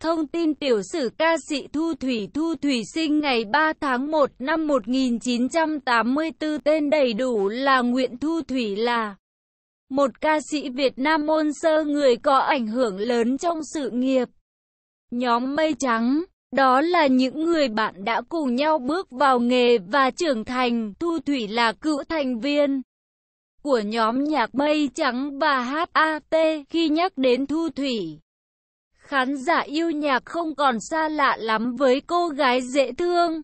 Thông tin tiểu sử ca sĩ Thu Thủy Thu Thủy sinh ngày 3 tháng 1 năm 1984 tên đầy đủ là Nguyễn Thu Thủy là một ca sĩ Việt Nam môn sơ người có ảnh hưởng lớn trong sự nghiệp. Nhóm Mây Trắng, đó là những người bạn đã cùng nhau bước vào nghề và trưởng thành. Thu Thủy là cựu thành viên của nhóm nhạc Mây Trắng và HAT khi nhắc đến Thu Thủy Khán giả yêu nhạc không còn xa lạ lắm với cô gái dễ thương,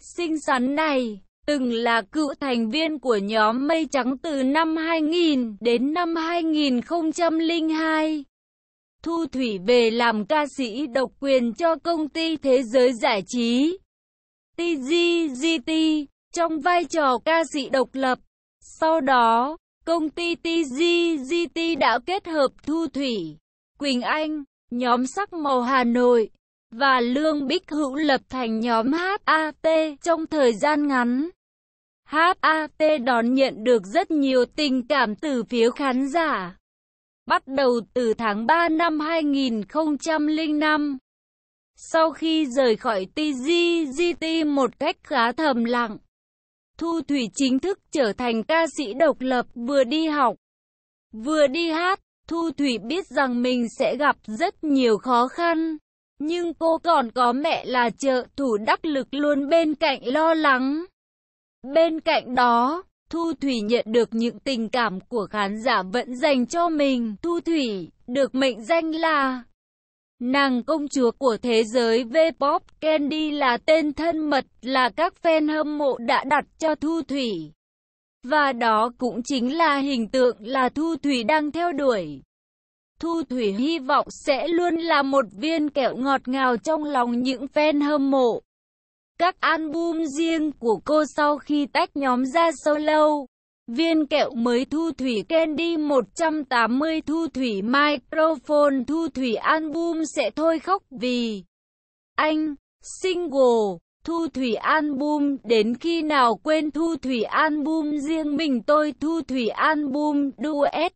xinh xắn này. Từng là cựu thành viên của nhóm Mây Trắng từ năm 2000 đến năm 2002. Thu Thủy về làm ca sĩ độc quyền cho công ty Thế giới Giải trí TGGT trong vai trò ca sĩ độc lập. Sau đó, công ty TGGT đã kết hợp Thu Thủy, Quỳnh Anh, nhóm sắc màu Hà Nội và Lương Bích Hữu lập thành nhóm HAT trong thời gian ngắn. HAT đón nhận được rất nhiều tình cảm từ phía khán giả. Bắt đầu từ tháng 3 năm 2005, sau khi rời khỏi TGGT một cách khá thầm lặng, Thu Thủy chính thức trở thành ca sĩ độc lập vừa đi học, vừa đi hát. Thu Thủy biết rằng mình sẽ gặp rất nhiều khó khăn, nhưng cô còn có mẹ là trợ thủ đắc lực luôn bên cạnh lo lắng. Bên cạnh đó, Thu Thủy nhận được những tình cảm của khán giả vẫn dành cho mình. Thu Thủy được mệnh danh là Nàng công chúa của thế giới V-pop Candy là tên thân mật là các fan hâm mộ đã đặt cho Thu Thủy. Và đó cũng chính là hình tượng là Thu Thủy đang theo đuổi. Thu Thủy hy vọng sẽ luôn là một viên kẹo ngọt ngào trong lòng những fan hâm mộ. Các album riêng của cô sau khi tách nhóm ra solo, viên kẹo mới Thu Thủy Candy 180 Thu Thủy Microphone Thu Thủy album sẽ thôi khóc vì anh, single. Thu Thủy Album, đến khi nào quên Thu Thủy Album riêng mình tôi Thu Thủy Album Duet.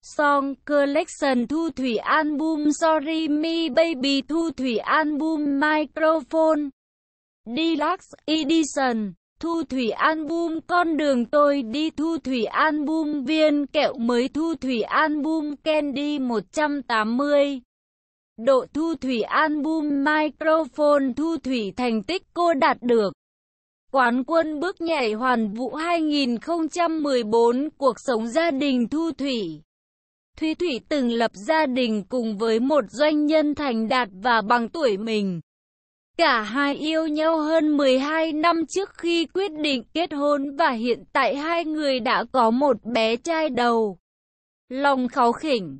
Song Collection Thu Thủy Album Sorry Me Baby Thu Thủy Album Microphone Deluxe Edition Thu Thủy Album Con Đường Tôi Đi Thu Thủy Album Viên Kẹo Mới Thu Thủy Album Candy 180 Độ thu thủy album Microphone thu thủy thành tích cô đạt được. Quán quân bước nhảy hoàn vũ 2014 cuộc sống gia đình thu thủy. Thúy Thủy từng lập gia đình cùng với một doanh nhân thành đạt và bằng tuổi mình. Cả hai yêu nhau hơn 12 năm trước khi quyết định kết hôn và hiện tại hai người đã có một bé trai đầu. Lòng kháu khỉnh,